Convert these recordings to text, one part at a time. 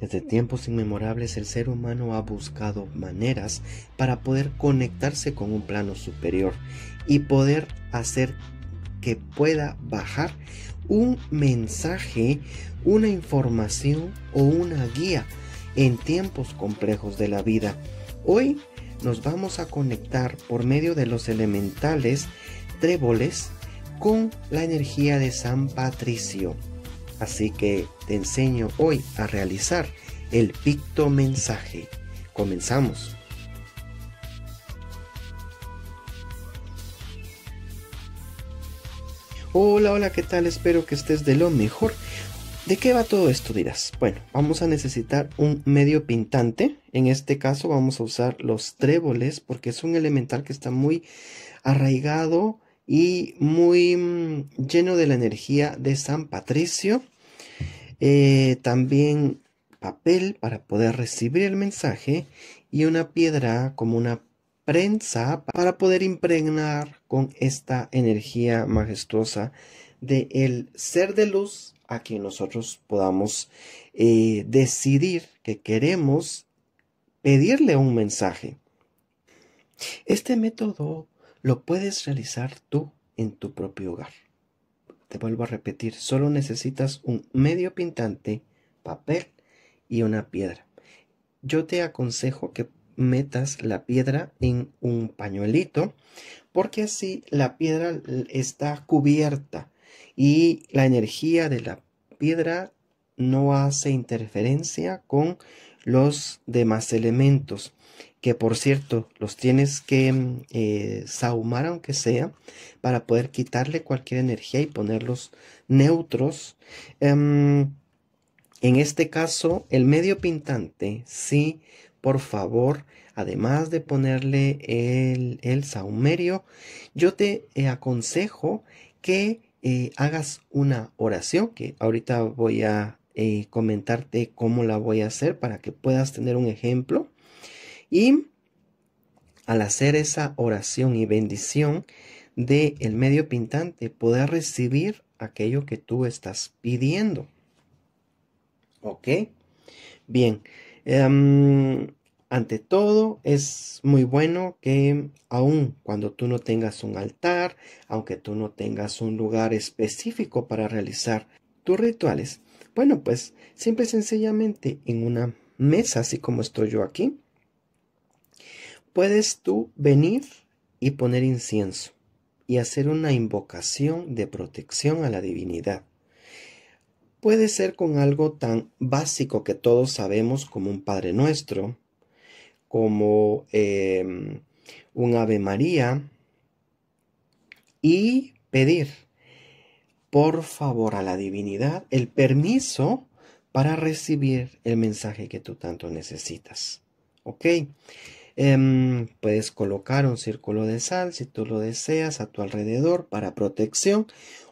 Desde tiempos inmemorables el ser humano ha buscado maneras para poder conectarse con un plano superior y poder hacer que pueda bajar un mensaje, una información o una guía en tiempos complejos de la vida. Hoy nos vamos a conectar por medio de los elementales tréboles con la energía de San Patricio Así que te enseño hoy a realizar el picto mensaje. Comenzamos. Hola, hola, ¿qué tal? Espero que estés de lo mejor. ¿De qué va todo esto? Dirás. Bueno, vamos a necesitar un medio pintante. En este caso vamos a usar los tréboles porque es un elemental que está muy arraigado y muy mm, lleno de la energía de San Patricio. Eh, también papel para poder recibir el mensaje y una piedra como una prensa para poder impregnar con esta energía majestuosa del ser de luz a quien nosotros podamos eh, decidir que queremos pedirle un mensaje. Este método lo puedes realizar tú en tu propio hogar. Te vuelvo a repetir, solo necesitas un medio pintante, papel y una piedra. Yo te aconsejo que metas la piedra en un pañuelito porque así la piedra está cubierta y la energía de la piedra no hace interferencia con los demás elementos que por cierto los tienes que mm, eh, sahumar aunque sea para poder quitarle cualquier energía y ponerlos neutros. Em, en este caso, el medio pintante, sí, por favor, además de ponerle el, el saumerio, yo te eh, aconsejo que eh, hagas una oración, que ahorita voy a eh, comentarte cómo la voy a hacer para que puedas tener un ejemplo. Y al hacer esa oración y bendición del el medio pintante, poder recibir aquello que tú estás pidiendo. ¿Ok? Bien. Em, ante todo, es muy bueno que aun cuando tú no tengas un altar, aunque tú no tengas un lugar específico para realizar tus rituales, bueno, pues simple y sencillamente en una mesa, así como estoy yo aquí, puedes tú venir y poner incienso y hacer una invocación de protección a la divinidad. Puede ser con algo tan básico que todos sabemos como un Padre Nuestro, como em, un Ave María, y pedir, por favor, a la divinidad el permiso para recibir el mensaje que tú tanto necesitas. ¿Ok? Em, puedes colocar un círculo de sal si tú lo deseas a tu alrededor para protección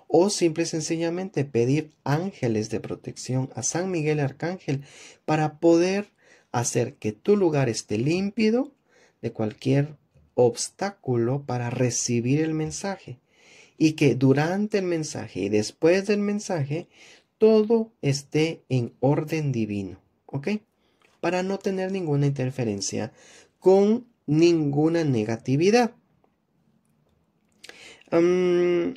o simple y sencillamente pedir ángeles de protección a San Miguel Arcángel para poder hacer que tu lugar esté límpido de cualquier obstáculo para recibir el mensaje y que durante el mensaje y después del mensaje todo esté en orden divino, ¿ok? Para no tener ninguna interferencia con ninguna negatividad. bueno,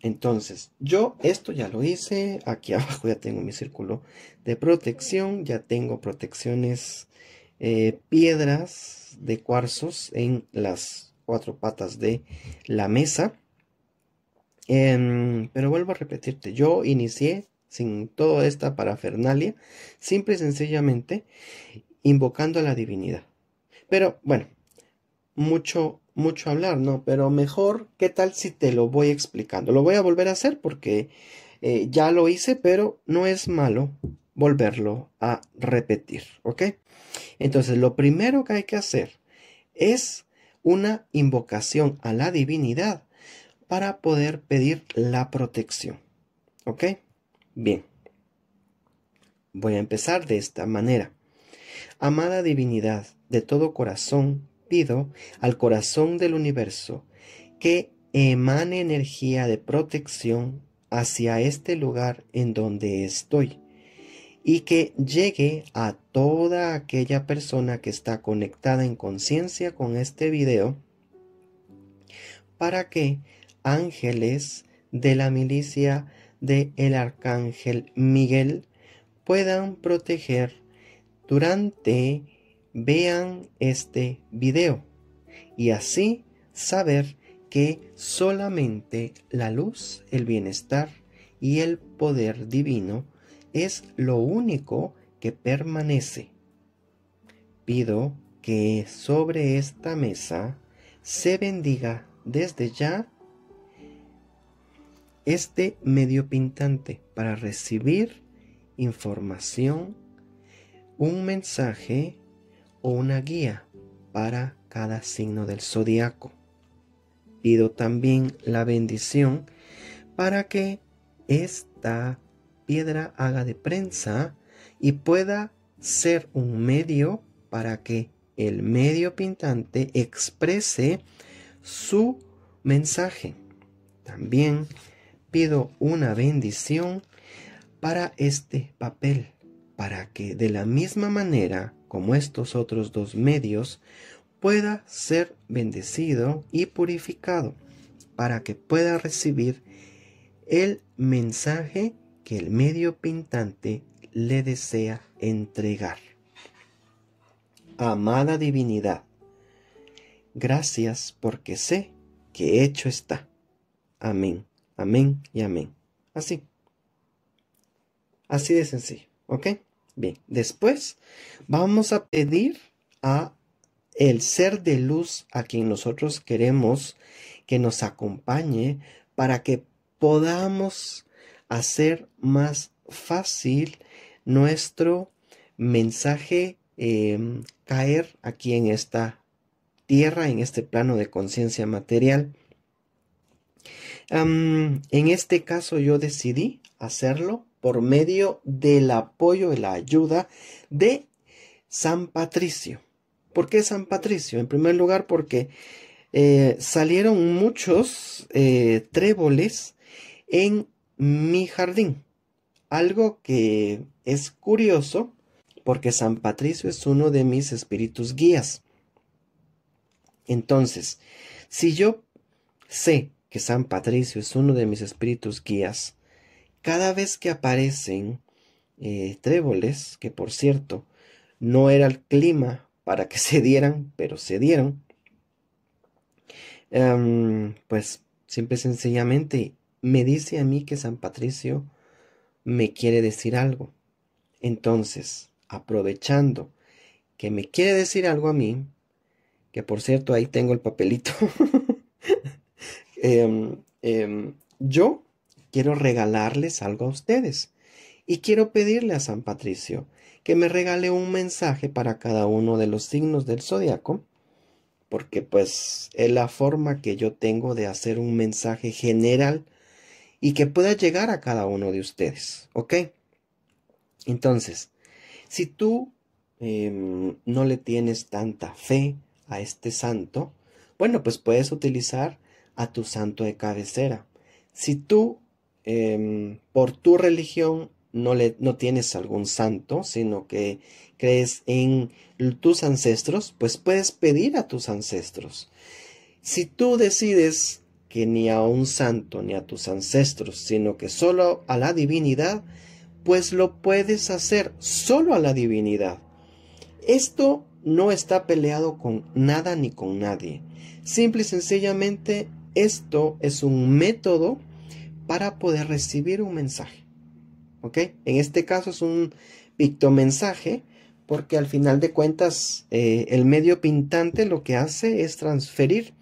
entonces yo esto ya lo hice. Aquí abajo ya tengo mi círculo de protección. Ya tengo protecciones eh, piedras de cuarzos en las cuatro patas de la mesa. Em, pero vuelvo a repetirte, yo inicié sin toda esta parafernalia, simple y sencillamente invocando a la divinidad. Pero bueno, mucho, mucho hablar, ¿no? Pero mejor, ¿qué tal si te lo voy explicando? Lo voy a volver a hacer porque eh, ya lo hice, pero no es malo volverlo a repetir, ¿ok? Entonces, lo primero que hay que hacer es una invocación a la divinidad para poder pedir la protección, ¿ok? Bien. Voy a empezar de esta manera. Amada divinidad, de todo corazón pido al corazón del universo que emane energía de protección hacia este lugar en donde estoy y que llegue a toda aquella persona que está conectada en conciencia con este video para que ángeles de la milicia de el arcángel Miguel puedan proteger durante vean este video y así saber que solamente la luz, el bienestar y el poder divino es lo único que permanece. Pido que sobre esta mesa se bendiga desde ya este medio pintante para recibir información, un mensaje una guía para cada signo del zodiaco. Pido también la bendición para que esta piedra haga de prensa y pueda ser un medio para que el medio pintante exprese su mensaje. También pido una bendición para este papel, para que de la misma manera como estos otros dos medios, pueda ser bendecido y purificado para que pueda recibir el mensaje que el medio pintante le desea entregar. Amada divinidad, gracias porque sé que hecho está. Amén, amén y amén. Así. Así de sencillo, ¿ok? Bien, después vamos a pedir a el ser de luz a quien nosotros queremos que nos acompañe para que podamos hacer más fácil nuestro mensaje em, caer aquí en esta tierra, en este plano de conciencia material. en este caso yo decidí hacerlo por medio del apoyo, de la ayuda de San Patricio. ¿Por qué San Patricio? En primer lugar, porque eh, salieron muchos eh, tréboles en mi jardín. Algo que es curioso porque San Patricio es uno de mis espíritus guías. Entonces, si yo sé que San Patricio es uno de mis espíritus guías, cada vez que aparecen eh, tréboles, que por cierto no era el clima para que se dieran, pero se dieron, em, pues Siempre sencillamente me dice a mí que San Patricio me quiere decir algo. Entonces, aprovechando que me quiere decir algo a mí, que por cierto ahí tengo el papelito, em, em, yo quiero regalarles algo a ustedes. Y quiero pedirle a San Patricio que me regale un mensaje para cada uno de los signos del zodiaco, porque pues es la forma que yo tengo de hacer un mensaje general y que pueda llegar a cada uno de ustedes, ¿ok? Entonces, si tú em, no le tienes tanta fe a este santo, bueno, pues puedes utilizar a tu santo de cabecera. Si tú Em, por tu religión no, le, no tienes algún santo, sino que crees en tus ancestros, pues puedes pedir a tus ancestros. Si tú decides que ni a un santo ni a tus ancestros, sino que solo a la divinidad, pues lo puedes hacer solo a la divinidad. Esto no está peleado con nada ni con nadie. Simple y sencillamente esto es un método para poder recibir un mensaje. ¿Ok? En este caso es un pictomensaje porque al final de cuentas eh, el medio pintante lo que hace es transferir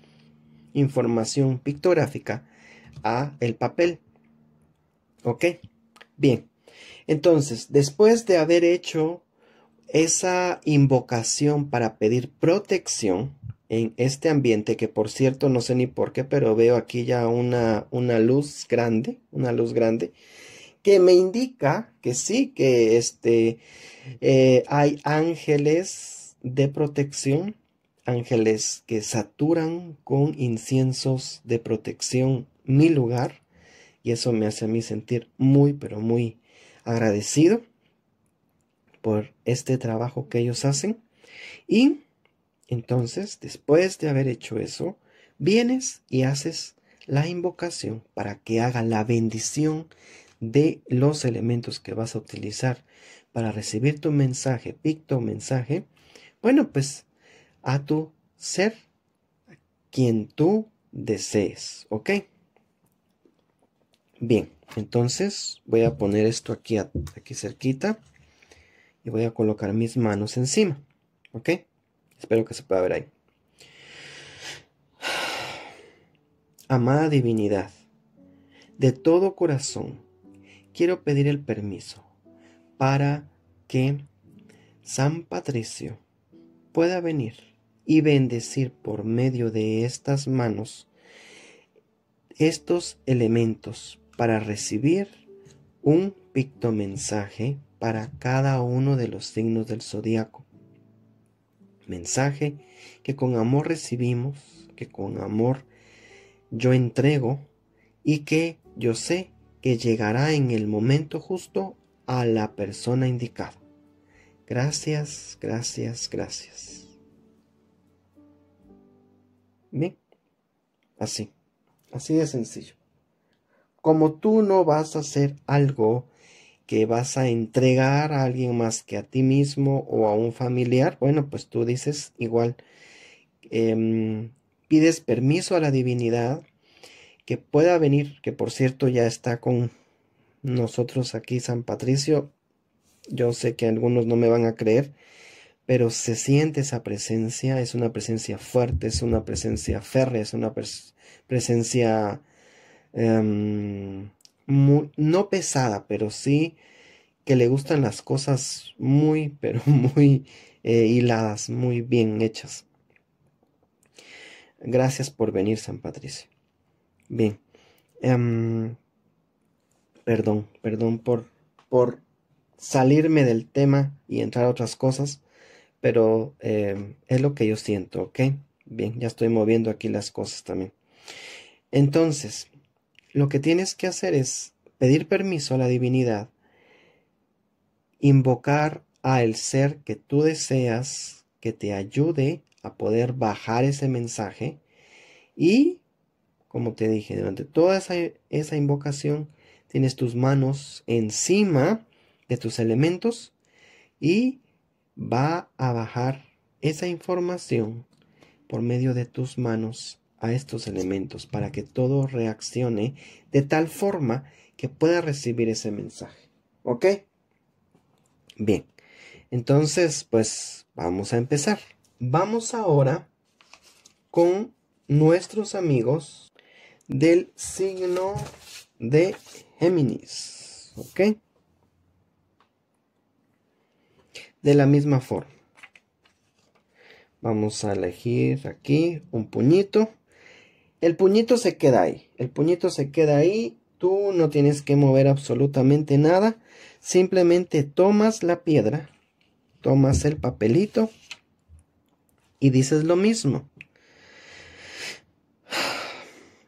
información pictográfica a el papel. ¿Ok? Bien. Entonces, después de haber hecho esa invocación para pedir protección, en este ambiente, que por cierto no sé ni por qué, pero veo aquí ya una, una luz grande, una luz grande, que me indica que sí, que este, eh, hay ángeles de protección, ángeles que saturan con inciensos de protección mi lugar, y eso me hace a mí sentir muy, pero muy agradecido por este trabajo que ellos hacen. Y entonces, después de haber hecho eso, vienes y haces la invocación para que haga la bendición de los elementos que vas a utilizar para recibir tu mensaje, picto mensaje, bueno, pues a tu ser, quien tú desees, ¿ok? Bien, entonces voy a poner esto aquí, aquí cerquita y voy a colocar mis manos encima, ¿ok? Espero que se pueda ver ahí. Amada divinidad, de todo corazón quiero pedir el permiso para que San Patricio pueda venir y bendecir por medio de estas manos estos elementos para recibir un pictomensaje para cada uno de los signos del zodiaco mensaje que con amor recibimos, que con amor yo entrego y que yo sé que llegará en el momento justo a la persona indicada. Gracias, gracias, gracias. Bien, así, así de sencillo. Como tú no vas a hacer algo que vas a entregar a alguien más que a ti mismo o a un familiar, bueno, pues tú dices igual, em, pides permiso a la divinidad que pueda venir, que por cierto ya está con nosotros aquí San Patricio, yo sé que algunos no me van a creer, pero se siente esa presencia, es una presencia fuerte, es una presencia férrea, es una presencia... Em, no pesada, pero sí que le gustan las cosas muy, pero muy eh, hiladas, muy bien hechas. Gracias por venir, San Patricio. Bien. Em, perdón, perdón por, por salirme del tema y entrar a otras cosas, pero em, es lo que yo siento, ¿ok? Bien, ya estoy moviendo aquí las cosas también. Entonces, lo que tienes que hacer es pedir permiso a la divinidad, invocar al ser que tú deseas que te ayude a poder bajar ese mensaje y, como te dije, durante toda esa, esa invocación tienes tus manos encima de tus elementos y va a bajar esa información por medio de tus manos a estos elementos para que todo reaccione de tal forma que pueda recibir ese mensaje. ¿Ok? Bien, entonces pues vamos a empezar. Vamos ahora con nuestros amigos del signo de Géminis. ¿Ok? De la misma forma. Vamos a elegir aquí un puñito. El puñito se queda ahí, el puñito se queda ahí, tú no tienes que mover absolutamente nada, simplemente tomas la piedra, tomas el papelito y dices lo mismo.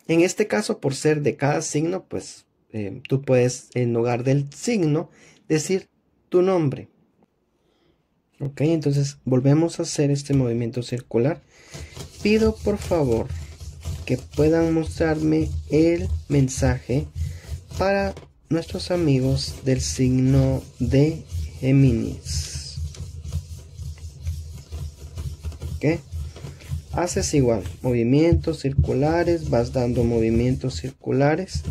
En este caso, por ser de cada signo, pues eh, tú puedes, en lugar del signo, decir tu nombre. Ok, entonces volvemos a hacer este movimiento circular. Pido por favor que puedan mostrarme el mensaje para nuestros amigos del signo de Géminis. Ok, Haces igual, movimientos circulares, vas dando movimientos circulares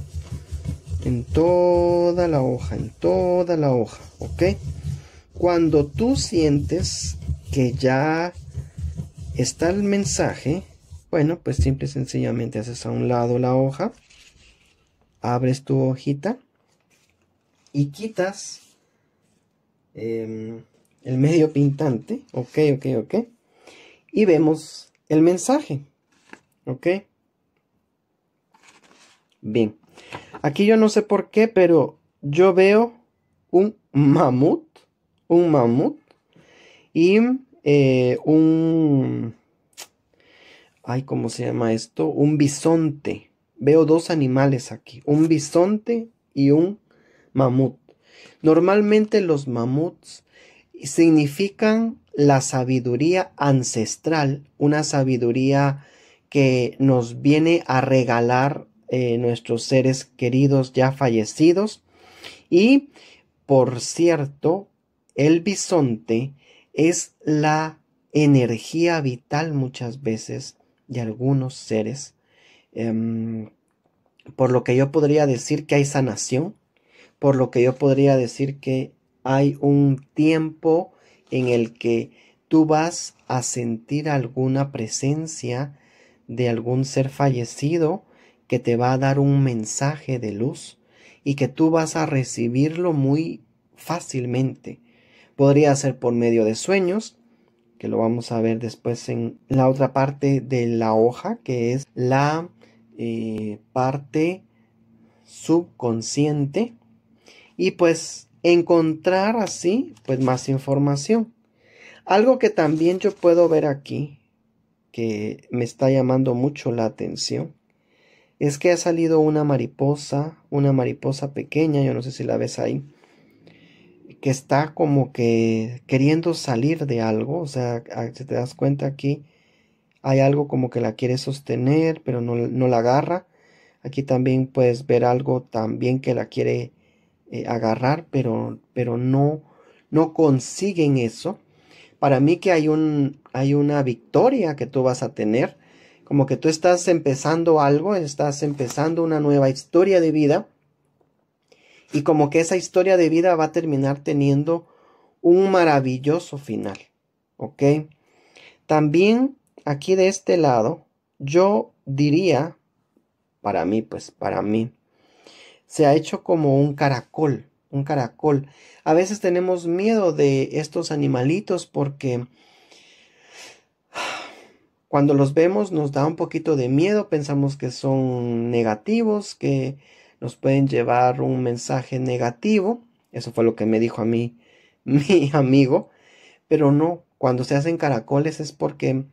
en toda la hoja, en toda la hoja, ¿ok? Cuando tú sientes que ya está el mensaje, bueno, pues simple y sencillamente haces a un lado la hoja, abres tu hojita y quitas em, el medio pintante, ok, ok, ok, y vemos el mensaje, ok. Bien, aquí yo no sé por qué, pero yo veo un mamut, un mamut y eh, un ay, ¿cómo se llama esto? Un bisonte. Veo dos animales aquí, un bisonte y un mamut. Normalmente los mamuts significan la sabiduría ancestral, una sabiduría que nos viene a regalar eh, nuestros seres queridos ya fallecidos. Y, por cierto, el bisonte es la energía vital muchas veces y algunos seres. Em, por lo que yo podría decir que hay sanación, por lo que yo podría decir que hay un tiempo en el que tú vas a sentir alguna presencia de algún ser fallecido que te va a dar un mensaje de luz y que tú vas a recibirlo muy fácilmente. Podría ser por medio de sueños, que lo vamos a ver después en la otra parte de la hoja, que es la eh, parte subconsciente. Y pues encontrar así pues más información. Algo que también yo puedo ver aquí, que me está llamando mucho la atención, es que ha salido una mariposa, una mariposa pequeña, yo no sé si la ves ahí, que está como que queriendo salir de algo, o sea, ah, si te das cuenta aquí hay algo como que la quiere sostener, pero no, la agarra. Aquí también puedes ver algo también que la quiere eh, agarrar, pero, pero no, no consiguen eso. Para mí que hay, un, hay una victoria que tú vas a tener, como que tú estás empezando algo, estás empezando una nueva historia de vida y como que esa historia de vida va a terminar teniendo un maravilloso final. ¿Ok? También aquí de este lado, yo diría, para mí, pues para mí, se ha hecho como un caracol, un caracol. A veces tenemos miedo de estos animalitos porque cuando los vemos nos da un poquito de miedo, pensamos que son negativos, que nos pueden llevar un mensaje negativo. Eso fue lo que me dijo a mí mi amigo. Pero no, cuando se hacen caracoles es porque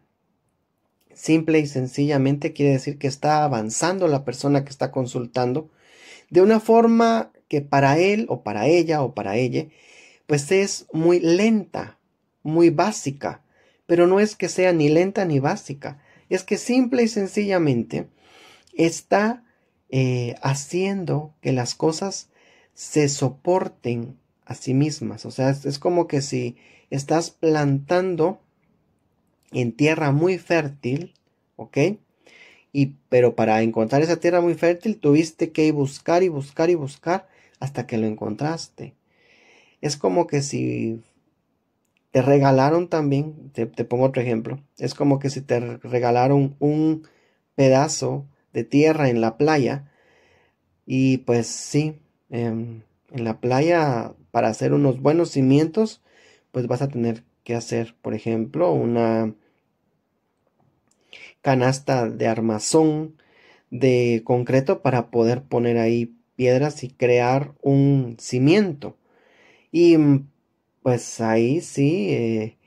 simple y sencillamente quiere decir que está avanzando la persona que está consultando de una forma que para él o para ella o para ella pues es muy lenta, muy básica. Pero no es que sea ni lenta ni básica, es que simple y sencillamente está eh, haciendo que las cosas se soporten a sí mismas. O sea, es, como que si estás plantando en tierra muy fértil, ¿ok? Y, pero para encontrar esa tierra muy fértil tuviste que buscar y buscar y buscar hasta que lo encontraste. Es como que si te regalaron también, te pongo otro ejemplo, es como que si te regalaron un pedazo de tierra en la playa. Y pues sí, em, en, la playa para hacer unos buenos cimientos, pues vas a tener que hacer, por ejemplo, una canasta de armazón de concreto para poder poner ahí piedras y crear un cimiento. Y pues ahí sí, eh,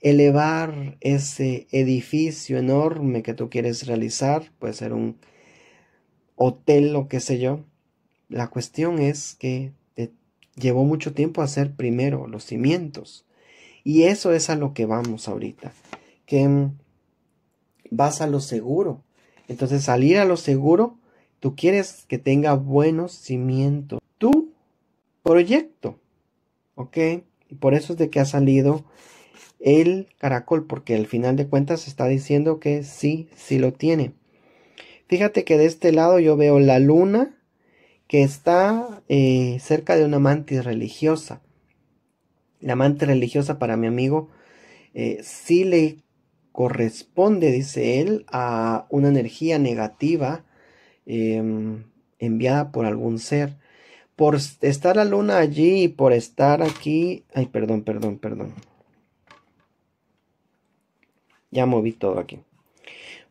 elevar ese edificio enorme que tú quieres realizar, puede ser un hotel o qué sé yo. La cuestión es que te llevó mucho tiempo hacer primero los cimientos. Y eso es a lo que vamos ahorita, que vas a lo seguro. Entonces, salir a lo seguro, tú quieres que tenga buenos cimientos. Tu proyecto, ¿ok? Y por eso es de que ha salido el caracol, porque al final de cuentas está diciendo que sí, sí lo tiene. Fíjate que de este lado yo veo la luna que está eh, cerca de una mantis religiosa. La mantis religiosa para mi amigo eh, sí le corresponde, dice él, a una energía negativa em, enviada por algún ser. Por estar la luna allí y por estar aquí, ay, perdón, perdón, perdón. Ya moví todo aquí.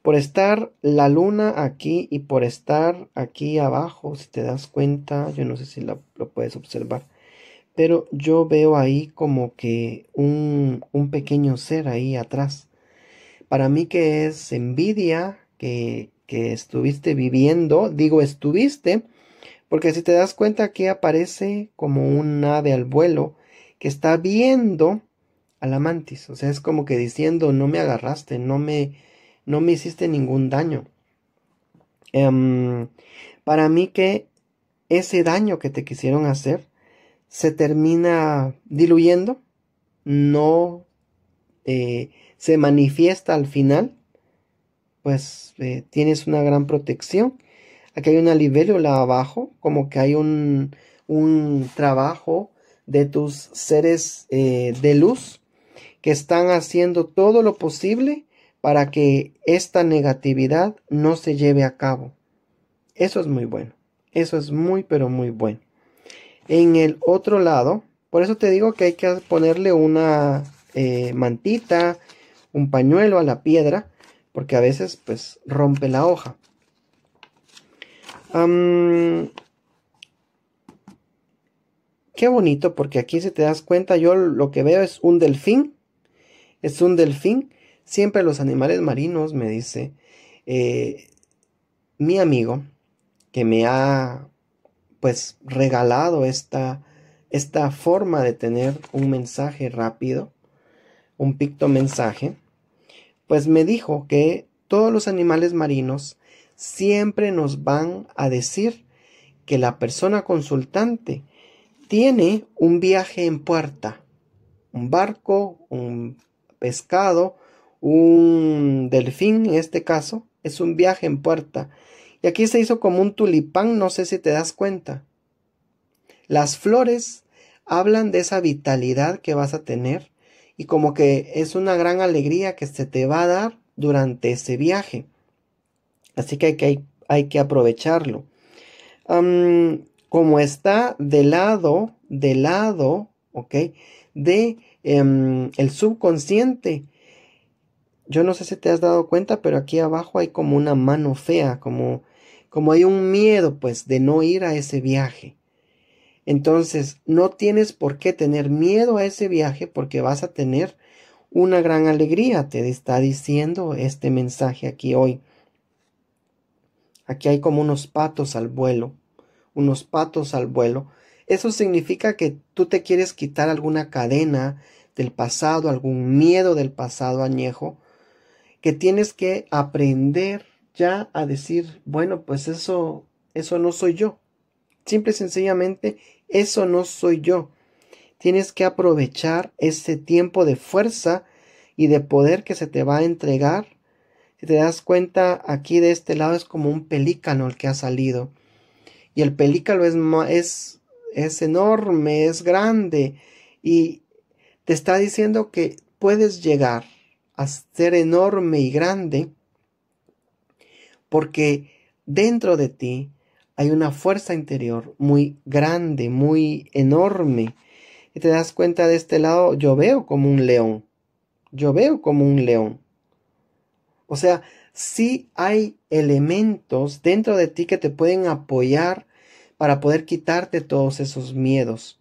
Por estar la luna aquí y por estar aquí abajo, si te das cuenta, yo no sé si lo puedes observar, pero yo veo ahí como que un, un pequeño ser ahí atrás. Para mí que es envidia que, que estuviste viviendo, digo estuviste, porque si te das cuenta aquí aparece como un ave al vuelo que está viendo o sea, es como que diciendo, no me agarraste, no me, no me hiciste ningún daño. Em, para mí que ese daño que te quisieron hacer se termina diluyendo, no eh, se manifiesta al final, pues eh, tienes una gran protección. Aquí hay una la abajo, como que hay un, trabajo de tus seres eh, de luz que están haciendo todo lo posible para que esta negatividad no se lleve a cabo. Eso es muy bueno. Eso es muy, pero muy bueno. En el otro lado, por eso te digo que hay que ponerle una eh, mantita, un pañuelo a la piedra, porque a veces pues rompe la hoja. qué bonito, porque aquí si te das cuenta, yo lo que veo es un delfín es un delfín. Siempre los animales marinos, me dice. Eh, mi amigo, que me ha pues regalado esta, esta forma de tener un mensaje rápido, un picto mensaje, pues me dijo que todos los animales marinos siempre nos van a decir que la persona consultante tiene un viaje en puerta, un barco, un pescado, un delfín en este caso, es un viaje en puerta. Y aquí se hizo como un tulipán, no sé si te das cuenta. Las flores hablan de esa vitalidad que vas a tener y como que es una gran alegría que se te va a dar durante ese viaje. Así que hay que, hay, que aprovecharlo. como está de lado, de lado, ¿ok? De Em, el subconsciente. Yo no sé si te has dado cuenta, pero aquí abajo hay como una mano fea, como, como hay un miedo, pues, de no ir a ese viaje. Entonces, no tienes por qué tener miedo a ese viaje porque vas a tener una gran alegría, te está diciendo este mensaje aquí hoy. Aquí hay como unos patos al vuelo, unos patos al vuelo eso significa que tú te quieres quitar alguna cadena del pasado, algún miedo del pasado añejo, que tienes que aprender ya a decir, bueno, pues eso, eso no soy yo. Simple y sencillamente, eso no soy yo. Tienes que aprovechar ese tiempo de fuerza y de poder que se te va a entregar. Si te das cuenta, aquí de este lado es como un pelícano el que ha salido. Y el pelícano es, es es enorme, es grande y te está diciendo que puedes llegar a ser enorme y grande porque dentro de ti hay una fuerza interior muy grande, muy enorme. Y te das cuenta de este lado, yo veo como un león. Yo veo como un león. O sea, sí hay elementos dentro de ti que te pueden apoyar para poder quitarte todos esos miedos.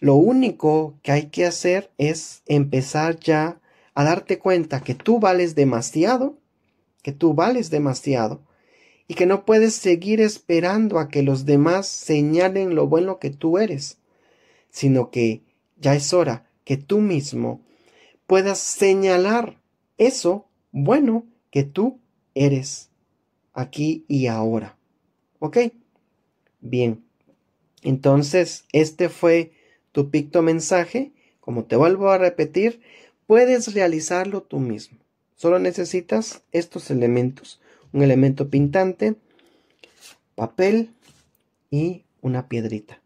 Lo único que hay que hacer es empezar ya a darte cuenta que tú vales demasiado, que tú vales demasiado y que no puedes seguir esperando a que los demás señalen lo bueno que tú eres, sino que ya es hora que tú mismo puedas señalar eso bueno que tú eres aquí y ahora. ¿Ok? Bien, entonces este fue tu picto mensaje. Como te vuelvo a repetir, puedes realizarlo tú mismo. Solo necesitas estos elementos. Un elemento pintante, papel y una piedrita.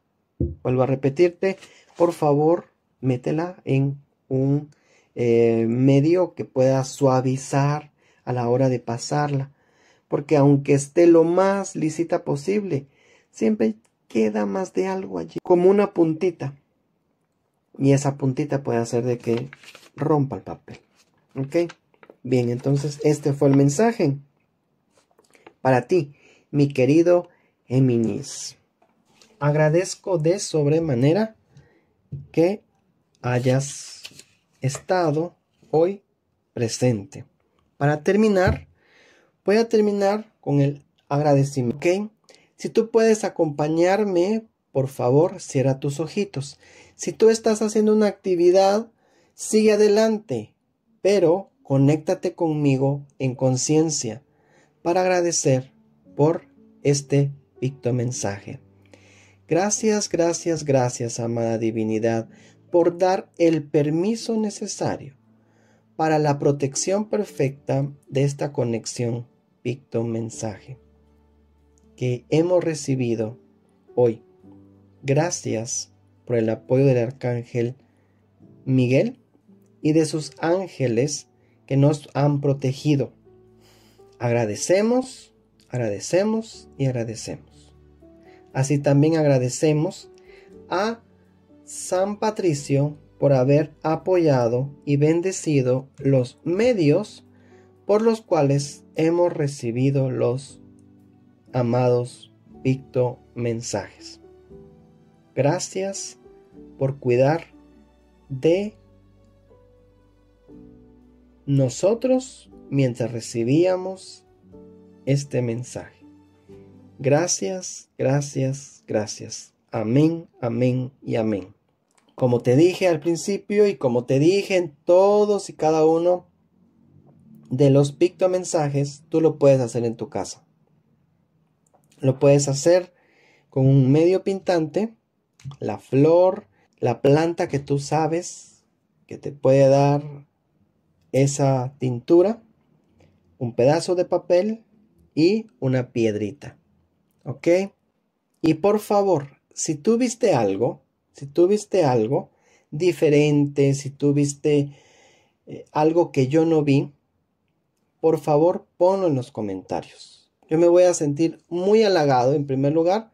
Vuelvo a repetirte, por favor, métela en un eh, medio que pueda suavizar a la hora de pasarla. Porque aunque esté lo más lícita posible, siempre queda más de algo allí, como una puntita. Y esa puntita puede hacer de que rompa el papel. ¿Ok? Bien, entonces este fue el mensaje para ti, mi querido Eminis. Agradezco de sobremanera que hayas estado hoy presente. Para terminar, voy a terminar con el agradecimiento. ¿Ok? Si tú puedes acompañarme, por favor, cierra tus ojitos. Si tú estás haciendo una actividad, sigue adelante, pero conéctate conmigo en conciencia para agradecer por este picto mensaje. Gracias, gracias, gracias, amada divinidad, por dar el permiso necesario para la protección perfecta de esta conexión picto mensaje que hemos recibido hoy. Gracias por el apoyo del arcángel Miguel y de sus ángeles que nos han protegido. Agradecemos, agradecemos y agradecemos. Así también agradecemos a San Patricio por haber apoyado y bendecido los medios por los cuales hemos recibido los amados Picto Mensajes. Gracias por cuidar de nosotros mientras recibíamos este mensaje. Gracias, gracias, gracias. Amén, amén y amén. Como te dije al principio y como te dije en todos y cada uno de los picto mensajes, tú lo puedes hacer en tu casa. Lo puedes hacer con un medio pintante, la flor, la planta que tú sabes que te puede dar esa tintura, un pedazo de papel y una piedrita. ¿Ok? Y por favor, si tú viste algo, si tú viste algo diferente, si tú viste eh, algo que yo no vi, por favor ponlo en los comentarios. Yo me voy a sentir muy halagado en primer lugar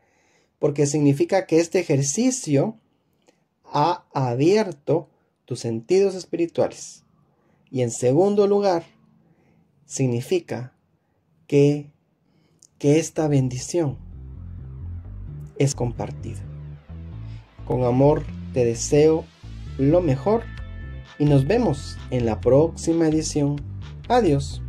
porque significa que este ejercicio ha abierto tus sentidos espirituales. Y en segundo lugar, significa que, que esta bendición es compartida. Con amor te deseo lo mejor y nos vemos en la próxima edición. Adiós.